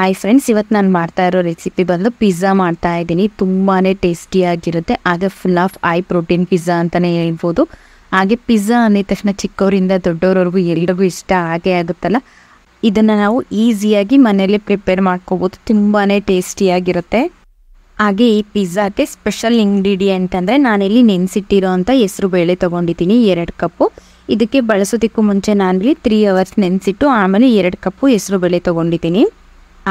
ಆಯ್ friends ಇವತ್ತು ನಾನು ಮಾಡ್ತಾ ಇರೋ ರೆಸಿಪಿ ಬಂದು ಪಿಜ್ಜಾ ಮಾಡ್ತಾ ಇದ್ದೀನಿ ತುಂಬಾ ಟೇಸ್ಟಿಯಾಗಿರುತ್ತೆ ಹಾಗೆ ಫುಲ್ ಆಫ್ ಐ ಪ್ರೋಟೀನ್ ಪಿಜ್ಜಾ ಅಂತಲೇ ಹೇಳ್ಬೋದು ಹಾಗೆ ಪಿಜ್ಜಾ ಅಂದಿದ ತಕ್ಷಣ ಚಿಕ್ಕವರಿಂದ ದೊಡ್ಡವ್ರವರೆಗೂ ಎಲ್ರಿಗೂ ಇಷ್ಟ ಆಗೇ ಆಗುತ್ತಲ್ಲ ಇದನ್ನು ನಾವು ಈಸಿಯಾಗಿ ಮನೆಯಲ್ಲೇ ಪ್ರಿಪೇರ್ ಮಾಡ್ಕೋಬೋದು ತುಂಬಾ ಟೇಸ್ಟಿಯಾಗಿರುತ್ತೆ ಹಾಗೆ ಈ ಪಿಜ್ಜಾಕ್ಕೆ ಸ್ಪೆಷಲ್ ಇಂಗ್ರೀಡಿಯೆಂಟ್ ಅಂದರೆ ನಾನಿಲ್ಲಿ ನೆನೆಸಿಟ್ಟಿರೋ ಅಂಥ ಹೆಸರು ಬೇಳೆ ತೊಗೊಂಡಿದ್ದೀನಿ ಎರಡು ಕಪ್ಪು ಇದಕ್ಕೆ ಬಳಸೋದಕ್ಕೂ ಮುಂಚೆ ನಾನಿಲ್ಲಿ ತ್ರೀ ಅವರ್ಸ್ ನೆನೆಸಿಟ್ಟು ಆಮೇಲೆ ಎರಡು ಕಪ್ಪು ಹೆಸರು ಬೇಳೆ ತೊಗೊಂಡಿದ್ದೀನಿ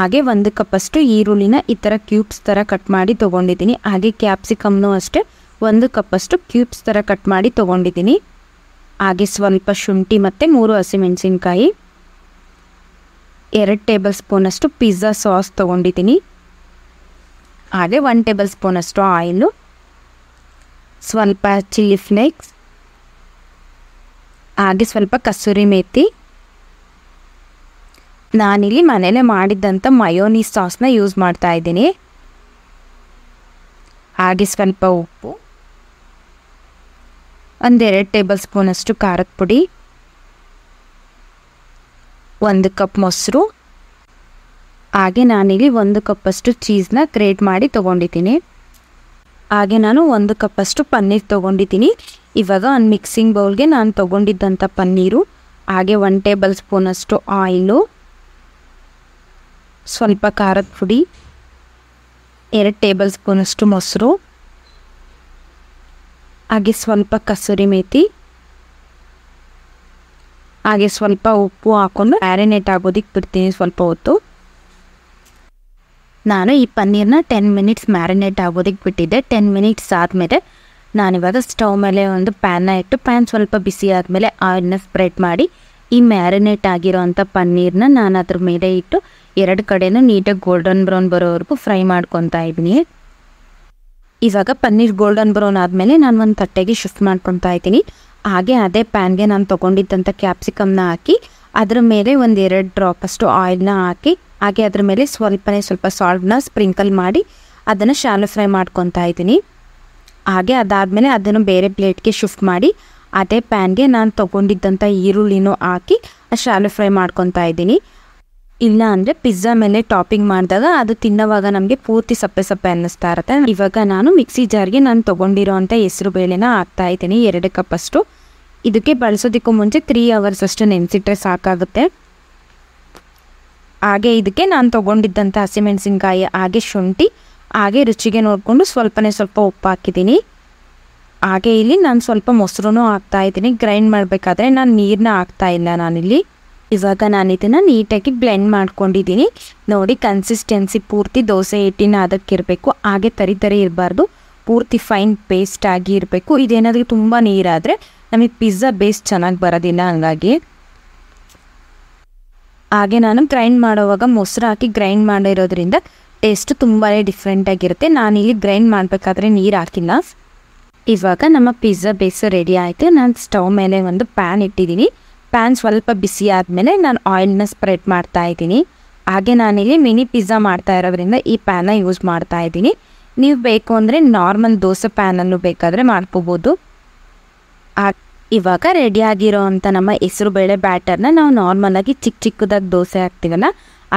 ಹಾಗೆ ಒಂದು ಕಪ್ಪಷ್ಟು ಈರುಳ್ಳಿನ ಈ ಥರ ಕ್ಯೂಬ್ಸ್ ಥರ ಕಟ್ ಮಾಡಿ ತೊಗೊಂಡಿದ್ದೀನಿ ಹಾಗೆ ಕ್ಯಾಪ್ಸಿಕಮ್ನು ಅಷ್ಟೇ ಒಂದು ಕಪ್ಪಷ್ಟು ಕ್ಯೂಬ್ಸ್ ಥರ ಕಟ್ ಮಾಡಿ ತೊಗೊಂಡಿದ್ದೀನಿ ಹಾಗೆ ಸ್ವಲ್ಪ ಶುಂಠಿ ಮತ್ತು ಮೂರು ಹಸಿಮೆಣಸಿನ್ಕಾಯಿ ಎರಡು ಟೇಬಲ್ ಸ್ಪೂನಷ್ಟು ಪಿಜ್ಜಾ ಸಾಸ್ ತೊಗೊಂಡಿದ್ದೀನಿ ಹಾಗೆ ಒನ್ ಟೇಬಲ್ ಸ್ಪೂನಷ್ಟು ಆಯಿಲು ಸ್ವಲ್ಪ ಚಿಲ್ಲಿ ಫ್ಲೇಕ್ಸ್ ಹಾಗೆ ಸ್ವಲ್ಪ ಕಸೂರಿ ಮೇಥಿ ನಾನಿಲ್ಲಿ ಮನೇಲೆ ಮಾಡಿದ್ದಂಥ ಮಯೋನೀಸ್ ಸಾಸ್ನ ಯೂಸ್ ಮಾಡ್ತಾ ಇದ್ದೀನಿ ಹಾಗೆ ಸ್ವಲ್ಪ ಉಪ್ಪು ಒಂದೆರಡು ಟೇಬಲ್ ಸ್ಪೂನಷ್ಟು ಖಾರದ ಪುಡಿ ಒಂದು ಕಪ್ ಮೊಸರು ಹಾಗೆ ನಾನಿಲ್ಲಿ ಒಂದು ಕಪ್ಪಷ್ಟು ಚೀಸ್ನ ಗ್ರೇಟ್ ಮಾಡಿ ತೊಗೊಂಡಿದ್ದೀನಿ ಹಾಗೆ ನಾನು ಒಂದು ಕಪ್ಪಷ್ಟು ಪನ್ನೀರ್ ತೊಗೊಂಡಿದ್ದೀನಿ ಇವಾಗ ಒಂದು ಮಿಕ್ಸಿಂಗ್ ಬೌಲ್ಗೆ ನಾನು ತೊಗೊಂಡಿದ್ದಂಥ ಪನ್ನೀರು ಹಾಗೆ ಒನ್ ಟೇಬಲ್ ಸ್ಪೂನಷ್ಟು ಆಯಿಲು ಸ್ವಲ್ಪ ಖಾರದ ಪುಡಿ ಎರಡು ಟೇಬಲ್ ಸ್ಪೂನಷ್ಟು ಮೊಸರು ಹಾಗೆ ಸ್ವಲ್ಪ ಕಸೂರಿ ಮೇಥಿ ಹಾಗೆ ಸ್ವಲ್ಪ ಉಪ್ಪು ಹಾಕ್ಕೊಂಡು ಮ್ಯಾರಿನೇಟ್ ಆಗೋದಕ್ಕೆ ಬಿಡ್ತೀನಿ ಸ್ವಲ್ಪ ಹೊತ್ತು ನಾನು ಈ ಪನ್ನೀರ್ನ ಟೆನ್ ಮಿನಿಟ್ಸ್ ಮ್ಯಾರಿನೇಟ್ ಆಗೋದಕ್ಕೆ ಬಿಟ್ಟಿದ್ದೆ ಟೆನ್ ಮಿನಿಟ್ಸ್ ಆದಮೇಲೆ ನಾನಿವಾಗ ಸ್ಟವ್ ಮೇಲೆ ಒಂದು ಪ್ಯಾನ್ನ ಇಟ್ಟು ಪ್ಯಾನ್ ಸ್ವಲ್ಪ ಬಿಸಿ ಆದಮೇಲೆ ಆಯಿಲ್ನ ಸ್ಪ್ರೆಡ್ ಮಾಡಿ ಈ ಮ್ಯಾರಿನೇಟ್ ಆಗಿರೋ ಪನ್ನೀರ್ನ ನಾನು ಅದ್ರ ಮೇಲೆ ಇಟ್ಟು ಎರಡು ಕಡೆನೂ ನೀಟಾಗಿ ಗೋಲ್ಡನ್ ಬ್ರೌನ್ ಬರೋವರೆಗೂ ಫ್ರೈ ಮಾಡ್ಕೊತಾ ಇದ್ದೀನಿ ಇವಾಗ ಪನ್ನೀರ್ ಗೋಲ್ಡನ್ ಬ್ರೌನ್ ಆದಮೇಲೆ ನಾನು ಒಂದು ತಟ್ಟೆಗೆ ಶಿಫ್ಟ್ ಮಾಡ್ಕೊತಾ ಇದ್ದೀನಿ ಹಾಗೆ ಅದೇ ಪ್ಯಾನ್ಗೆ ನಾನು ತೊಗೊಂಡಿದ್ದಂಥ ಕ್ಯಾಪ್ಸಿಕಮ್ನ ಹಾಕಿ ಅದ್ರ ಮೇಲೆ ಒಂದು ಎರಡು ಅಷ್ಟು ಆಯಿಲ್ನ ಹಾಕಿ ಹಾಗೆ ಅದ್ರ ಮೇಲೆ ಸ್ವಲ್ಪನೇ ಸ್ವಲ್ಪ ಸಾಲ್ಟ್ನ ಸ್ಪ್ರಿಂಕಲ್ ಮಾಡಿ ಅದನ್ನು ಶಾಲು ಫ್ರೈ ಮಾಡ್ಕೊತಾ ಇದ್ದೀನಿ ಹಾಗೆ ಅದಾದಮೇಲೆ ಅದನ್ನು ಬೇರೆ ಪ್ಲೇಟ್ಗೆ ಶಿಫ್ಟ್ ಮಾಡಿ ಅದೇ ಪ್ಯಾನ್ಗೆ ನಾನು ತೊಗೊಂಡಿದ್ದಂಥ ಈರುಳ್ಳಿನೂ ಹಾಕಿ ಶಾಲು ಫ್ರೈ ಮಾಡ್ಕೊತಾ ಇದ್ದೀನಿ ಇಲ್ಲ ಅಂದರೆ ಪಿಜ್ಜಾ ಮೇಲೆ ಟಾಪಿಂಗ್ ಮಾಡಿದಾಗ ಅದು ತಿನ್ನೋವಾಗ ನಮಗೆ ಪೂರ್ತಿ ಸಪ್ಪೆ ಸಪ್ಪೆ ಅನ್ನಿಸ್ತಾ ಇರುತ್ತೆ ಇವಾಗ ನಾನು ಮಿಕ್ಸಿ ಜಾರ್ಗೆ ನಾನು ತೊಗೊಂಡಿರೋ ಅಂಥ ಹೆಸರು ಬೇಳೆನ ಹಾಕ್ತಾ ಇದ್ದೀನಿ ಎರಡು ಕಪ್ ಅಷ್ಟು ಇದಕ್ಕೆ ಬಳಸೋದಕ್ಕೂ ಮುಂಚೆ ತ್ರೀ ಅವರ್ಸ್ ಅಷ್ಟು ನೆನೆಸಿಟ್ರೆ ಸಾಕಾಗುತ್ತೆ ಹಾಗೆ ಇದಕ್ಕೆ ನಾನು ತೊಗೊಂಡಿದ್ದಂಥ ಹಸಿಮೆಣಸಿನ್ಕಾಯಿ ಹಾಗೆ ಶುಂಠಿ ಹಾಗೆ ರುಚಿಗೆ ನೋಡಿಕೊಂಡು ಸ್ವಲ್ಪನೇ ಸ್ವಲ್ಪ ಉಪ್ಪು ಹಾಕಿದ್ದೀನಿ ಹಾಗೆ ಇಲ್ಲಿ ನಾನು ಸ್ವಲ್ಪ ಮೊಸರು ಹಾಕ್ತಾ ಇದ್ದೀನಿ ಗ್ರೈಂಡ್ ಮಾಡಬೇಕಾದ್ರೆ ನಾನು ನೀರನ್ನ ಹಾಕ್ತಾ ಇಲ್ಲ ನಾನಿಲ್ಲಿ ಇವಾಗ ನಾನು ಇದನ್ನು ನೀಟಾಗಿ ಬ್ಲೆಂಡ್ ಮಾಡ್ಕೊಂಡಿದ್ದೀನಿ ನೋಡಿ ಕನ್ಸಿಸ್ಟೆನ್ಸಿ ಪೂರ್ತಿ ದೋಸೆ ಹಿಟ್ಟಿನ ಇರಬೇಕು ಹಾಗೆ ತರಿ ತರಿ ಇರಬಾರ್ದು ಪೂರ್ತಿ ಫೈನ್ ಪೇಸ್ಟ್ ಆಗಿ ಇರಬೇಕು ಇದೇನಾದರೂ ತುಂಬ ನೀರಾದರೆ ನಮಗೆ ಪಿಜ್ಜಾ ಬೇಸ್ ಚೆನ್ನಾಗಿ ಬರೋದಿಲ್ಲ ಹಂಗಾಗಿ ಹಾಗೆ ನಾನು ಗ್ರೈಂಡ್ ಮಾಡೋವಾಗ ಮೊಸರು ಹಾಕಿ ಗ್ರೈಂಡ್ ಮಾಡಿರೋದ್ರಿಂದ ಟೇಸ್ಟ್ ತುಂಬಾ ಡಿಫ್ರೆಂಟಾಗಿರುತ್ತೆ ನಾನಿಲ್ಲಿ ಗ್ರೈಂಡ್ ಮಾಡಬೇಕಾದ್ರೆ ನೀರು ಹಾಕಿಲ್ಲ ಇವಾಗ ನಮ್ಮ ಪಿಜ್ಜಾ ಬೇಯಿಸು ರೆಡಿ ಆಯಿತು ನಾನು ಸ್ಟವ್ ಮೇಲೆ ಒಂದು ಪ್ಯಾನ್ ಇಟ್ಟಿದ್ದೀನಿ ಪ್ಯಾನ್ ಸ್ವಲ್ಪ ಬಿಸಿ ಆದಮೇಲೆ ನಾನು ಆಯಿಲ್ನ ಸ್ಪ್ರೆಡ್ ಮಾಡ್ತಾ ಇದ್ದೀನಿ ಹಾಗೆ ನಾನಿಲ್ಲಿ ಮಿನಿ ಪಿಜ್ಜಾ ಮಾಡ್ತಾ ಇರೋದ್ರಿಂದ ಈ ಪ್ಯಾನ ಯೂಸ್ ಮಾಡ್ತಾ ಇದ್ದೀನಿ ನೀವು ಬೇಕು ಅಂದರೆ ನಾರ್ಮಲ್ ದೋಸೆ ಪ್ಯಾನನ್ನು ಬೇಕಾದರೆ ಮಾಡ್ಕೋಬೋದು ಇವಾಗ ರೆಡಿಯಾಗಿರೋವಂಥ ಅಂಥ ನಮ್ಮ ಹೆಸರು ಬೇಳೆ ಬ್ಯಾಟರ್ನ ನಾವು ನಾರ್ಮಲಾಗಿ ಚಿಕ್ಕ ಚಿಕ್ಕದಾಗಿ ದೋಸೆ ಹಾಕ್ತೀವಲ್ಲ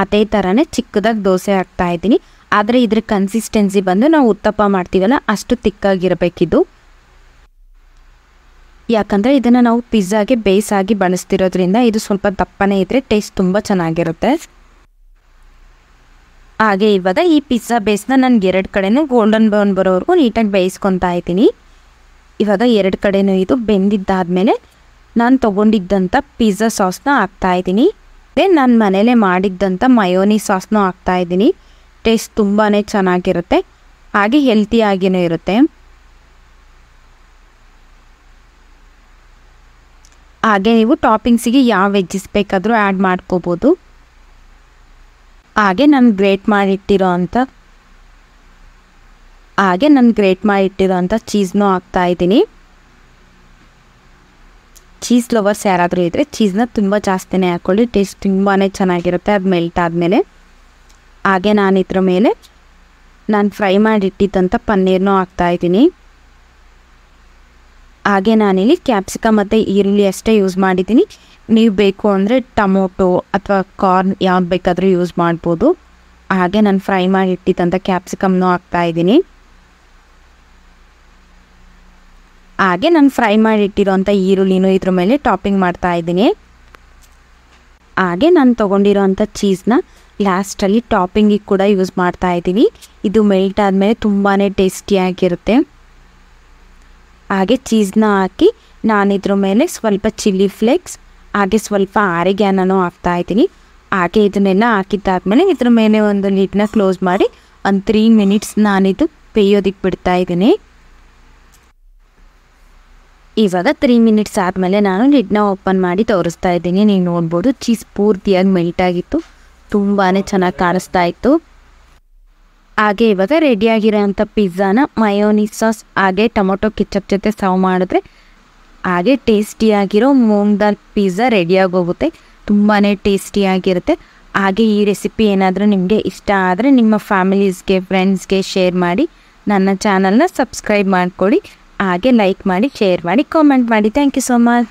ಅದೇ ಥರನೇ ಚಿಕ್ಕದಾಗಿ ದೋಸೆ ಹಾಕ್ತಾ ಇದ್ದೀನಿ ಆದರೆ ಇದ್ರ ಕನ್ಸಿಸ್ಟೆನ್ಸಿ ಬಂದು ನಾವು ಉತ್ತಪ್ಪ ಮಾಡ್ತೀವಲ್ಲ ಅಷ್ಟು ತಿಕ್ಕಾಗಿರಬೇಕಿದು ಯಾಕಂದರೆ ಇದನ್ನು ನಾವು ಪಿಜ್ಜಾಗೆ ಬೇಸಾಗಿ ಬಳಸ್ತಿರೋದ್ರಿಂದ ಇದು ಸ್ವಲ್ಪ ದಪ್ಪನೇ ಇದ್ದರೆ ಟೇಸ್ಟ್ ತುಂಬ ಚೆನ್ನಾಗಿರುತ್ತೆ ಹಾಗೆ ಇವಾಗ ಈ ಪಿಜ್ಜಾ ಬೇಸ್ನ ನಾನು ಎರಡು ಕಡೆನೂ ಗೋಲ್ಡನ್ ಬ್ರೌನ್ ಬರೋವರೆಗೂ ನೀಟಾಗಿ ಬೇಯಿಸ್ಕೊತಾ ಇದ್ದೀನಿ ಇವಾಗ ಎರಡು ಕಡೆನೂ ಇದು ಬೆಂದಿದ್ದಾದಮೇಲೆ ನಾನು ತೊಗೊಂಡಿದ್ದಂಥ ಪಿಜ್ಜಾ ಸಾಸ್ನ ಹಾಕ್ತಾಯಿದ್ದೀನಿ ನಾನು ಮನೇಲೆ ಮಾಡಿದ್ದಂಥ ಮಯೋನಿ ಸಾಸ್ನೂ ಹಾಕ್ತಾಯಿದ್ದೀನಿ ಟೇಸ್ಟ್ ತುಂಬಾ ಚೆನ್ನಾಗಿರುತ್ತೆ ಹಾಗೆ ಹೆಲ್ತಿಯಾಗಿಯೂ ಇರುತ್ತೆ ಹಾಗೆ ನೀವು ಟಾಪಿಂಗ್ಸಿಗೆ ಯಾವ ವೆಜ್ಜಿಸ್ ಬೇಕಾದರೂ ಆ್ಯಡ್ ಮಾಡ್ಕೋಬೋದು ಹಾಗೆ ನಾನು ಗ್ರೇಟ್ ಮಾಡಿಟ್ಟಿರೋ ಅಂಥ ಹಾಗೆ ನಾನು ಗ್ರೇಟ್ ಮಾಡಿಟ್ಟಿರೋ ಅಂಥ ಚೀಸ್ನೂ ಹಾಕ್ತಾಯಿದ್ದೀನಿ ಚೀಸ್ ಲವರ್ಸ್ ಯಾರಾದರೂ ಇದ್ದರೆ ಚೀಸ್ನ ತುಂಬ ಜಾಸ್ತಿನೇ ಹಾಕ್ಕೊಳ್ಳಿ ಟೇಸ್ಟ್ ತುಂಬಾ ಚೆನ್ನಾಗಿರುತ್ತೆ ಅದು ಮೆಲ್ಟ್ ಆದಮೇಲೆ ಹಾಗೆ ನಾನು ಇದ್ರ ಮೇಲೆ ನಾನು ಫ್ರೈ ಮಾಡಿಟ್ಟಿದ್ದಂಥ ಪನ್ನೀರ್ನೂ ಹಾಕ್ತಾಯಿದ್ದೀನಿ ಹಾಗೆ ನಾನಿಲ್ಲಿ ಕ್ಯಾಪ್ಸಿಕಮ್ ಮತ್ತು ಈರುಳ್ಳಿ ಅಷ್ಟೇ ಯೂಸ್ ಮಾಡಿದ್ದೀನಿ ನೀವು ಬೇಕು ಅಂದರೆ ಟೊಮೊಟೊ ಅಥವಾ ಕಾರ್ನ್ ಯಾವ್ದು ಬೇಕಾದರೂ ಯೂಸ್ ಮಾಡ್ಬೋದು ಹಾಗೆ ನಾನು ಫ್ರೈ ಮಾಡಿ ಇಟ್ಟಿದ್ದಂಥ ಕ್ಯಾಪ್ಸಿಕಮ್ನೂ ಹಾಕ್ತಾಯಿದ್ದೀನಿ ಹಾಗೆ ನಾನು ಫ್ರೈ ಮಾಡಿಟ್ಟಿರೋಂಥ ಈರುಳ್ಳಿನೂ ಇದ್ರ ಮೇಲೆ ಟಾಪಿಂಗ್ ಮಾಡ್ತಾ ಹಾಗೆ ನಾನು ತೊಗೊಂಡಿರೋ ಅಂಥ ಚೀಸ್ನ ಲಾಸ್ಟಲ್ಲಿ ಟಾಪಿಂಗಿಗೆ ಕೂಡ ಯೂಸ್ ಮಾಡ್ತಾ ಇದ್ದೀವಿ ಇದು ಮೆಲ್ಟ್ ಆದಮೇಲೆ ತುಂಬಾ ಟೇಸ್ಟಿಯಾಗಿರುತ್ತೆ ಹಾಗೆ ಚೀಸ್ನ ಹಾಕಿ ಇದ್ರ ಮೇಲೆ ಸ್ವಲ್ಪ ಚಿಲ್ಲಿ ಫ್ಲೇಕ್ಸ್ ಹಾಗೆ ಸ್ವಲ್ಪ ಆರಿಗ್ಯಾನೂ ಹಾಕ್ತಾ ಇದ್ದೀನಿ ಹಾಗೆ ಇದನ್ನೆಲ್ಲ ಹಾಕಿದ್ದಾದಮೇಲೆ ಇದ್ರ ಮೇಲೆ ಒಂದು ನೀಟನ್ನ ಕ್ಲೋಸ್ ಮಾಡಿ ಒಂದು ತ್ರೀ ಮಿನಿಟ್ಸ್ ನಾನಿದು ಬೇಯೋದಿಕ್ಕೆ ಬಿಡ್ತಾ ಇದ್ದೀನಿ ಇವಾಗ ತ್ರೀ ಮಿನಿಟ್ಸ್ ಆದಮೇಲೆ ನಾನು ಲಿಡ್ನ ಓಪನ್ ಮಾಡಿ ತೋರಿಸ್ತಾ ಇದ್ದೀನಿ ನೀವು ನೋಡ್ಬೋದು ಚೀಸ್ ಪೂರ್ತಿಯಾಗಿ ಮೆಲ್ಟ್ ಆಗಿತ್ತು ತುಂಬಾ ಚೆನ್ನಾಗಿ ಕಾಣಿಸ್ತಾ ಇತ್ತು ಹಾಗೆ ಇವಾಗ ರೆಡಿಯಾಗಿರೋಂಥ ಪಿಜ್ಜಾನ ಮಯೋನಿಸ್ ಸಾಸ್ ಹಾಗೆ ಟೊಮೊಟೊ ಕಿಚಪ್ ಜೊತೆ ಸರ್ವ್ ಮಾಡಿದ್ರೆ ಹಾಗೆ ಟೇಸ್ಟಿಯಾಗಿರೋ ಮೂಂಗ್ ದಾಲ್ ಪಿಜ್ಜಾ ರೆಡಿಯಾಗಿ ಹೋಗುತ್ತೆ ತುಂಬಾ ಟೇಸ್ಟಿಯಾಗಿರುತ್ತೆ ಹಾಗೆ ಈ ರೆಸಿಪಿ ಏನಾದರೂ ನಿಮಗೆ ಇಷ್ಟ ಆದರೆ ನಿಮ್ಮ ಫ್ಯಾಮಿಲೀಸ್ಗೆ ಫ್ರೆಂಡ್ಸ್ಗೆ ಶೇರ್ ಮಾಡಿ ನನ್ನ ಚಾನಲ್ನ ಸಬ್ಸ್ಕ್ರೈಬ್ ಮಾಡಿಕೊಡಿ ಹಾಗೆ ಲೈಕ್ ಮಾಡಿ ಶೇರ್ ಮಾಡಿ ಕಾಮೆಂಟ್ ಮಾಡಿ ಥ್ಯಾಂಕ್ ಯು ಸೊ ಮಚ್